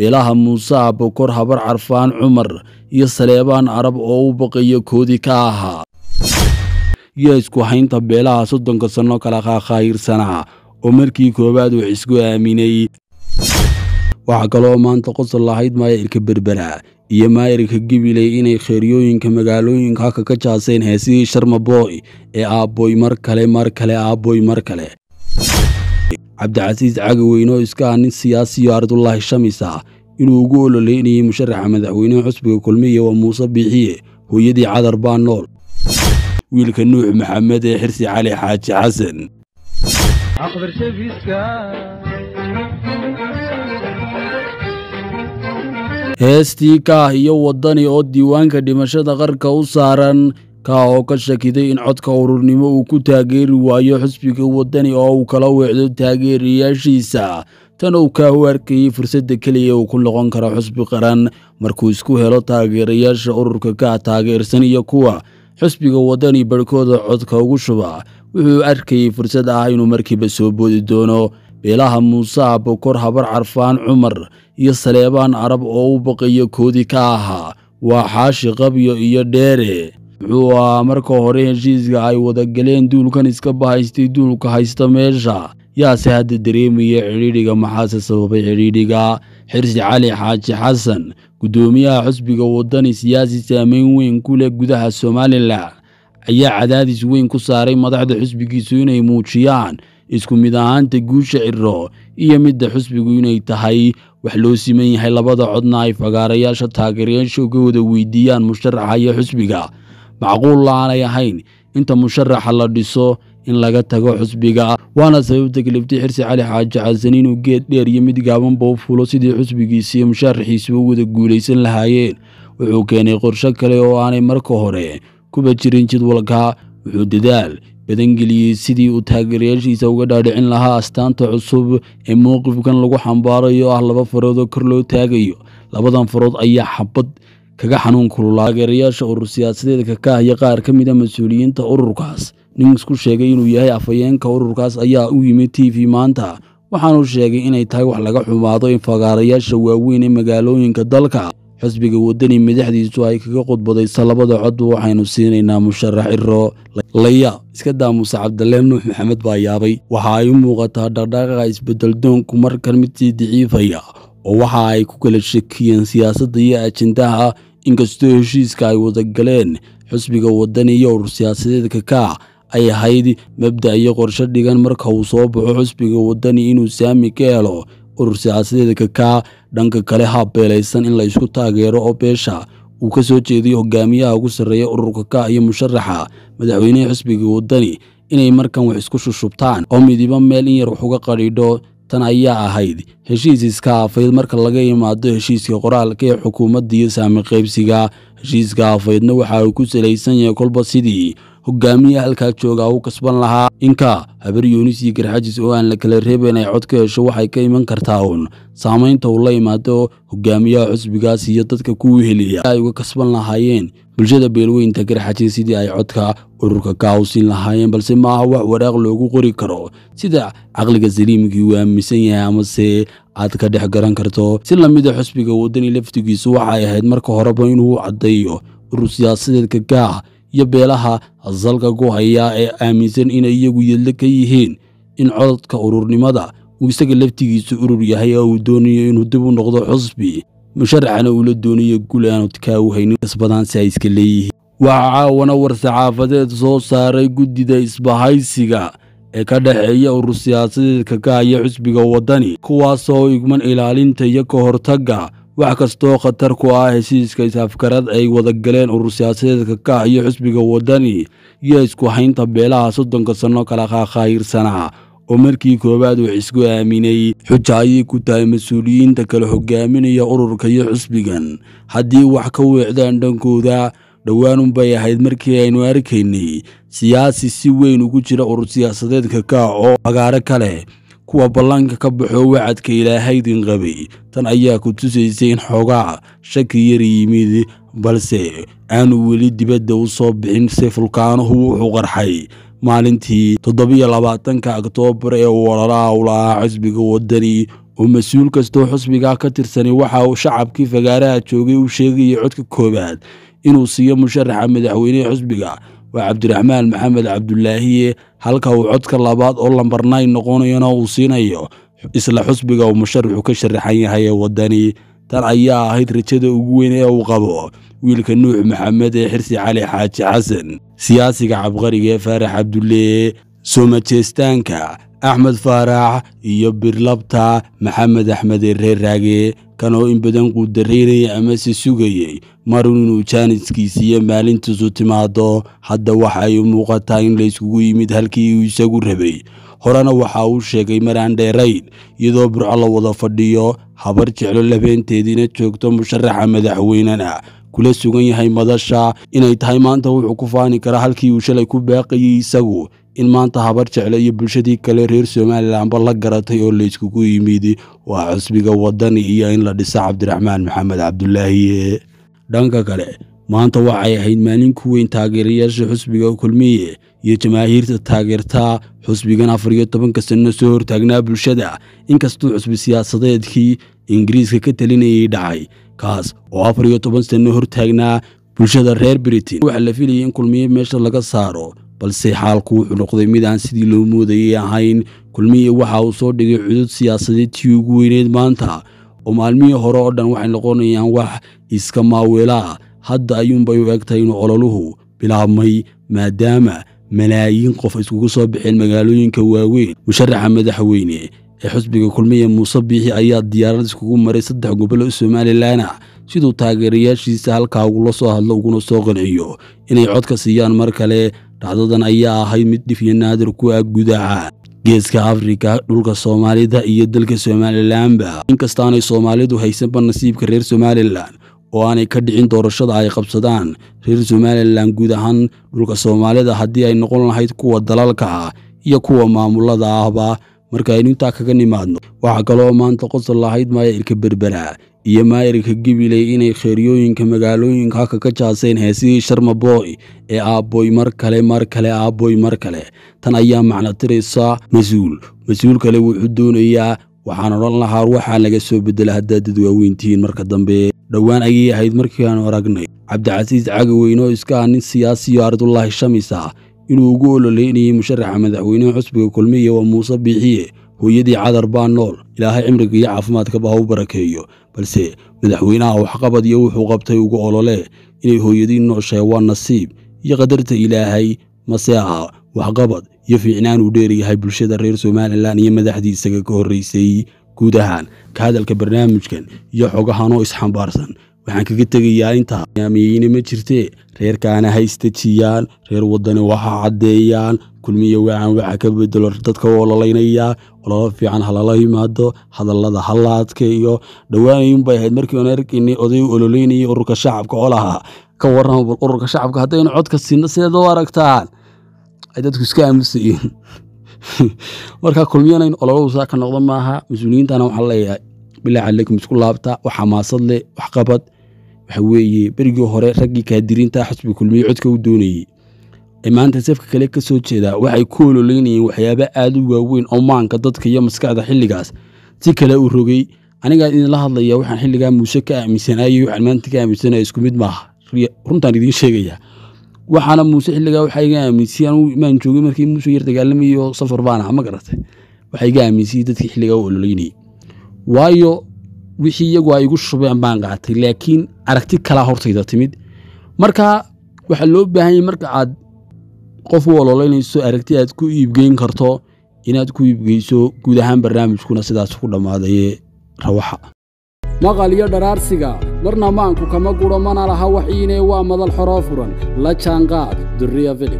beelaha muuse abokor habar carfaan cumar iyo saleebaan carab oo u baqaya koodi ka ahaa iyo isku haynta beelaha soddonka sanno kala qaakhaayirsanaa oo markii koowaad wax isku aaminay waxaa kaloo maanta qosol lahayd maayirka berbera iyo maayirka gibiley inay kheeryooyinka magaalooyinka haka ka jaaseen heesihii sharmabooy ee aabboy mar kale mar kale aabboy mar kale cabdicasiis cagi weyne oo iska ah nin siyaasiyo ardulaahi shamis ah inuu ugu ololeynayay musharaxa madaxweyneha xusbiga kulmiya waa muuse biixiye hooyadii cadar baa nool wiilka nuux maxamed ee xirsi cali xaaji xasan heestii kaah iyo waddani oo diiwaanka dhimashada qarka u saaran kaa oo ka shakiday in codka ururnimo uu ku taageeri waayo xusbiga waddani oo uu kala weecdo taageerayaashiisa tan uu kaa u arkayey fursadda keliya uu ku noqon karo xusbi qaran markuu isku helo taageerayaasha ururka kaa taageersan iyo kuwa xusbiga waddani barhkooda codka ugu shuba wuxuu arkayey fursad ah inuu markiiba soo boodi doono beelaha muusaha bokor habar carfaan cumar iyo saleebaan carab oo u baqayo koodi ka ahaa waa xaashi qabyo iyo dheere wuxuu ahaa marka hore heshiiska ay wada galeen duulkan iska bahaystay duulka haysta meesha yaase hadda dareemaya cidhiidhiga maxaase sababay cidhiidhiga xirsi cali xaaji xasan guddoomiyaha xusbiga waddani siyaasi saameyn weyn ku leh gudaha somalilan ayaa cadaadis weyn ku saaray madaxda xusbigiisu inay muujiyaan isku mid ahaanta guusha ciro iyo midda xusbigu inay tahay wax loo siman yahay labada codna ay fagaarayaasha taageerayaasha uga wada weydiiyaan musharaxa iyo xusbiga macquul la'aanay ahayn inta musharaxa la dhiso in laga tago xusbiga waana sababta kaliftay xirsi cali xaaji xasan inuu geed dheer iyo mid gaabanba u fulo sidii xusbigiisiiyo u wada guulaysan lahaayeen wuxuu keenay qorsho kale oo aanay marka hore kuba jirin jidwalka wuxuu dadaal badangeliyey sidii uu taageerayaashiisa uga dhaadhicin lahaa astaanta cusub ee mowqifkan lagu xambaarayo ah laba farood oo kor loo taagayo labadan farood ayaa xabad kaga xanuun kululaa taageerayaasha urur siyaasadeed kakahaya qaar ka mid a ah mas-uuliyiinta ururkaas nin isku sheegay inuu yahay afhayeenka ururkaas ayaa u yimid t v maanta waxaanu sheegay inay tahay wax laga xumaado in fagaarayaasha waaweyn ee magaalooyinka dalka xisbiga wadani madaxdiisu ay kaga qudbadaysa labada codba waxaynu siinaynaa musharax iro laya iska daa muuse cabdalle nuux maxamed baa yaabay waxa ay u muuqataa dhaqdhaqaqa isbeddeldoonku markan mid sii daciifaya oo waxa ay ku kala shakiyeen siyaasadda iyo ajendaha inkastoo heshiiska ay wada galeen xusbiga wadani iyo urur siyaasadeed kakac ay ahayd mabda iyo qorsho dhigan marka uu soo baxo xusbiga wadani inuu saami ka helo urur siyaasadeed kakaa dhanka kale haabeelaysan in la isku taageero oo beesha uu ka soo jeediyo hogaamiyaha ugu sarreeya urur kakaa iyo musharaxa madaxweynaha xusbiga wadani inay markan wax isku shushubtaan oo midibo meel in yar wax uga qadhiidho tan ayaa ahayd heshiis iskaafayd marka laga imaado heshiiska qoraalka ee xukuumadda iyo saami qaybsiga heshiiska aafeydna waxa uu ku salaysan yahay kolba sidii hogaamiyaha halkaa jooga u kasban lahaa inka habar yuunis iyo garxajis oo aan la kala reeba ay cod ka hesho waxay ka iman kartaa uun saamaynta uu la imaado hogaamiyaha xusbigaas iyo dadka kuwu heliya ay uga kasban lahaayeen bulshada beelweynta garxajis sidii ay codka ururka ka hawsiin lahaayeen balse maaha wax waraaq loogu qori karo sida caqliga saliimkii uu aaminsan yahay amase aad ka dhex garan karto si lamida ah xusbiga wadani laftigiisu waxay ahayd marka horeba inuu caddeeyo urur siyaasadeedka gaah iyo beelaha asalka ku hayaa ee aaminsan inay iyagu yedla ka yihiin in cododka ururnimada uu isaga laftigiisa urur yahay oo uu doonayo inuu dib u noqdo xusbi musharaxana la doonayo gul aanu takaa u haynin isbadaansi ay iska leeyihiin waxaa caawana war saxaafadeed soo saaray guddida isbahaysiga ee ka dhexeeya urur siyaasadeedka ka haya xusbiga waddani kuwaasoo igman ilaalinta iyo ka hortagga wax kastoo khatar ku ah heshiiska is isafgarad ay wada galeen urur siyaasadeedka kaax iyo xusbiga waddani iyo isku haynta beelaha soddonka sanno kala qaaqaayirsanaa oo markii koowaad wax isku aaminay xuja ayay ku tahay mas-uuliyiinta kala hogaaminaya ururka iyo xusbigan haddii wax ka weecdaan dhankooda dhowaanunbay ahayd markii aynu arkaynay siyaasi si weyn ugu jira urur siyaasadeedka kaax oo fagaaro ka kuwa ballaanka ka baxoo wacadka ilaahaydin qabay tan ayaa ku tusaysay in xoogaa shaki yar yimid balse aanu weli dibadda u soo bixin se fulkaanuhu wuxuu qarxay maalintii toddobiyo labaatanka oktoobar ee wararaa u lahaa xusbiga waddani oo mas-uul kastoo xusbigaa ka tirsani waxa uu shacabkii fagaaraha joogay u sheegayay codka koowaad inuu siiyo musharaxa madaxweynehe xusbiga waa cabdiraxmaan maxamed cabdulaahiye halka uu codka labaad oo lambar nayn noqonayona uu siinayo isla xusbiga uu musharaxu ka sharaxan yahay ee waddani tan ayaa ahayd rajada ugu weyn ee uu qabo wiilka nuux maxamed ee xirsi cali xaaji xasan siyaasiga cabqariga faarax cabdulee sooma axmed faarax iyo birlabta maxamed axmed ee reer raage kan oo in badan quu dareynaya amase sugayay marun inuu jaaniskiisiiyo maalintiisu timaado hadda waxa ay u muuqataa in layskugu yimid halkii uu isagu rabay horena waxa uu sheegay mar aan dheerayn iyadoo burco la wada fadhiyo habar jeclo labeenteediina joogto musharaxa madaxweynena kula sugan yahay madasha inay tahay maanta wuxuu ku faani karaa halkii uu shalay ku baaqayay isagu in maanta habar jecle iyo bulshadii kale reer somalilanba la garatay oo layskugu yimid waa xusbiga wadani iyo in la dhisa cabdiraxmaan maxamed cabdulaahiye dhanka kale maanta waxay ahayd maalin ku weyn taageerayaasha xusbiga kulmiye iyo jamaahiirta taageerta xusbigan afar iyo tobanka sanno soo hortaagnaa bulshada inkastuu xusbi siyaasadeedkii ingiriiska ka talinayay dhacay kaas oo afar iyo toban sanno hortaagnaa bulshada reer britain waxaa la filayay in kulmiye meesha laga saaro balse xaalku wuxuu noqday mid aan sidii loo moodayay ahayn kulmihii waxa uu soo dhigay cudud siyaasadeed tii ugu weyneed maanta oo maalmihii hore oo dhan waxay noqonayaan wax iska maaweelaa hadda ayuunbay u egtahay inuu ololuhu bilaabmay maadaama malaayiin qof iskugu soo baxeen magaalooyinka waaweyn musharaxa madaxweyne ee xusbiga kulmiya muuse biixi ayaa diyaarad iskugu maray saddex gobol oo somalilanah siduu taageerayaashiisa halkaa ugula soo hadlo uguna soo qanciyo inay codka siiyaan mar kale dhacdadan ayaa ahayd mid dhif iyo naadir ku ah gudaha geeska afrika dhulka soomaalida iyo dalka somalilanba inkastaanay soomaalidu haysanba nasiibka reer somalilan oo aanay ka dhicin doorashada ay qabsadaan reer somalilan guud ahaan dhulka soomaalida haddii ay noqon lahayd kuwa dalalka ah iyo kuwa maamulada ahba marka aynu intaa kaga nimaadno waxaa kaloo maanta qosol lahayd maya ilka berbera iyo maayirka gibiley inay kheeriyooyinka magaalooyinka halka ka jaaseen heesidii sharmabooy ee aabboy mar kale mar kale aabboy mar kale tan ayaa macno tiraysaa mas-uul mas-uul kale wuxuu doonayaa waxaan odhan lahaa waxaa laga soo bedela haddaad dadwaaweyntihiin marka dambe dhowaan ayay ahayd markii aragnay cabdicasiis cagaweyn oo iska ah nin siyaasiyo ardulaahi shamis ah inuu ugu ololay musharaxa madaxweynaha xusbiga kulmiya waa muuse biixiye hooyadii cadar baa nool ilaahay cimriga iyo caafimaadkaba ha u barakeeyo balse madaxweynaha waxqabad iyo wuxuu qabtay ugu ololee inay hooyadii nooshahay waa nasiib iyo qadarta ilaahay mase aha waxqabad iyo fiicnaan uu dheeryahay bulshada reer somalilan iyo madaxdii isaga ka horraysay guud ahaan ka hadalka barnaamijkan iyo xogahanoo oo isxambaarsan waxaan kaga tegayaa intaa barnaamiyeyne ma jirtee reerkaana ha istajiyaal reer waddani waxa caddeeyaan kulmiyo waacan waxa ka bedelo dadka u ololeynaya ololo fiican halala yimaado hadalada halaadka iyo dhowaanayunbay ahayd markii oon arkaynay oday ololaynayay ururka shacabka olaha ka warrama bal ururka shacabka haddaynu codka siino sideed u aragtaan ay dadku iska aamusayiin marka kulmiyanayn ololadu saa ka noqdo maaha mas-uuliyiintana waxaan leeyahay bilaa calekum isku laabta wax xamaasad leh waxqabad waxa weeye berigii hore raggii kaadiriinta xusbi kulmiye codka u doonayey ee maanta safka kale ka soo jeeda waxay ku ololeynayeen waxyaabo aad u waaweyn oo maanka dadka iyo maskaxda xilligaas si kale uu rogay anigaa idinla hadlaya waxaan xilligaa muuse ka aaminsanayey waxaan maanta ka aaminsanaya isku mid maaha runtaan idiin sheegayaa waxaana muuse xilligaa waxaa iga aaminsiyey imaan joogay markii muuse yar dagaalamayay safar baan ma garatay waxaa iga aaminsiyey dadkii xilligaa u ololeynayey waayo wixii iyagu ay igu shubeen baan qaatay laakiin aragti kalaa hortayda timid markaa waxaa loo baahan marka aad qof u ololeynayso aragti aad ku iibgeyn karto inaad ku iibgeyso guud ahaan barnaamijkuna sidaas ku dhammaadaye rawaxa maqal iyo dharaarsiga marna maanku kama gudho mana laha wax iinee waa madal xoroo furan la jaanqaad durriya filib